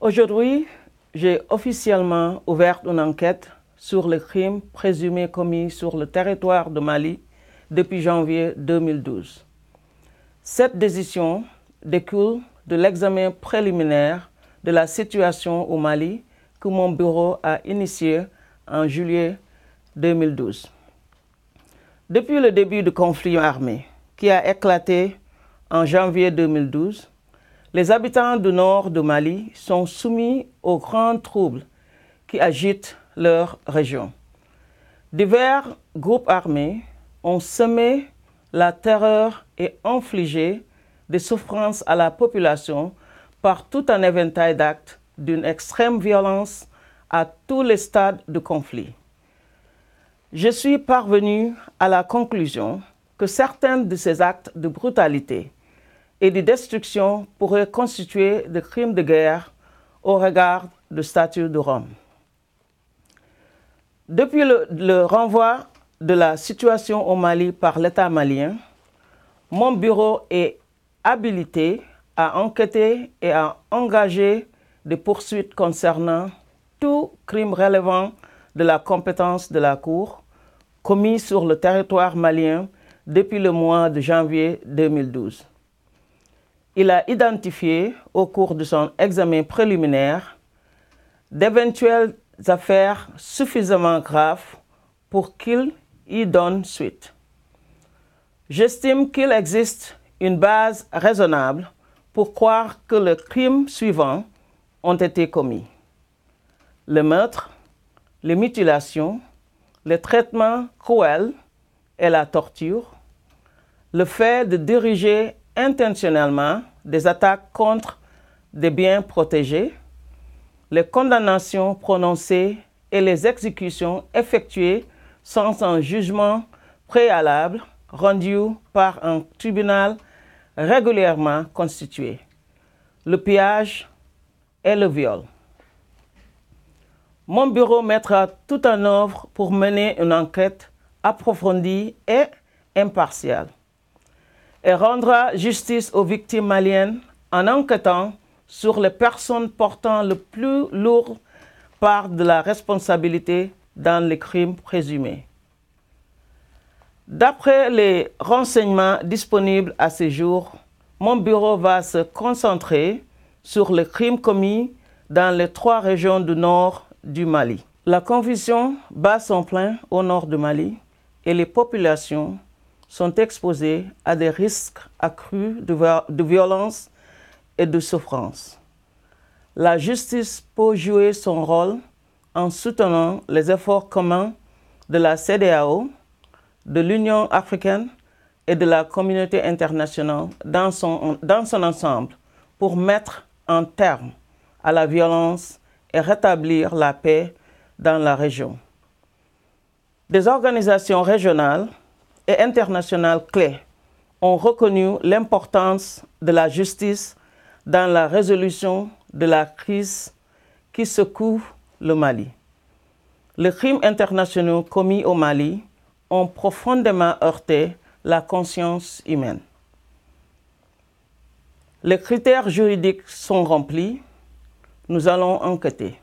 Aujourd'hui, j'ai officiellement ouvert une enquête sur les crimes présumés commis sur le territoire de Mali depuis janvier 2012. Cette décision découle de l'examen préliminaire de la situation au Mali que mon bureau a initié en juillet 2012. Depuis le début du conflit armé qui a éclaté en janvier 2012, les habitants du nord du Mali sont soumis aux grands troubles qui agitent leur région. Divers groupes armés ont semé la terreur et infligé des souffrances à la population par tout un éventail d'actes d'une extrême violence à tous les stades du conflit. Je suis parvenu à la conclusion que certains de ces actes de brutalité et de destruction pourraient constituer des crimes de guerre au regard du statut de Rome. Depuis le, renvoi de la situation au Mali par l'État malien, mon bureau est habilité à enquêter et à engager des poursuites concernant tout crime relevant de la compétence de la Cour commis sur le territoire malien depuis le mois de janvier 2012 il a identifié au cours de son examen préliminaire d'éventuelles affaires suffisamment graves pour qu'il y donne suite. J'estime qu'il existe une base raisonnable pour croire que les crimes suivants ont été commis. Le meurtre, les mutilations, les traitements cruels et la torture, le fait de diriger intentionnellement des attaques contre des biens protégés, les condamnations prononcées et les exécutions effectuées sans un jugement préalable rendu par un tribunal régulièrement constitué, le pillage et le viol. Mon bureau mettra tout en œuvre pour mener une enquête approfondie et impartiale et rendra justice aux victimes maliennes en enquêtant sur les personnes portant le plus lourd part de la responsabilité dans les crimes présumés. D'après les renseignements disponibles à ce jour, mon bureau va se concentrer sur les crimes commis dans les trois régions du nord du Mali. La confusion bat son plein au nord du Mali et les populations sont exposés à des risques accrus de, violence et de souffrance. La justice peut jouer son rôle en soutenant les efforts communs de la CDAO, de l'Union africaine et de la communauté internationale dans son, dans son ensemble pour mettre un terme à la violence et rétablir la paix dans la région. Des organisations régionales et internationales clés ont reconnu l'importance de la justice dans la résolution de la crise qui secoue le Mali. Les crimes internationaux commis au Mali ont profondément heurté la conscience humaine. Les critères juridiques sont remplis. Nous allons enquêter.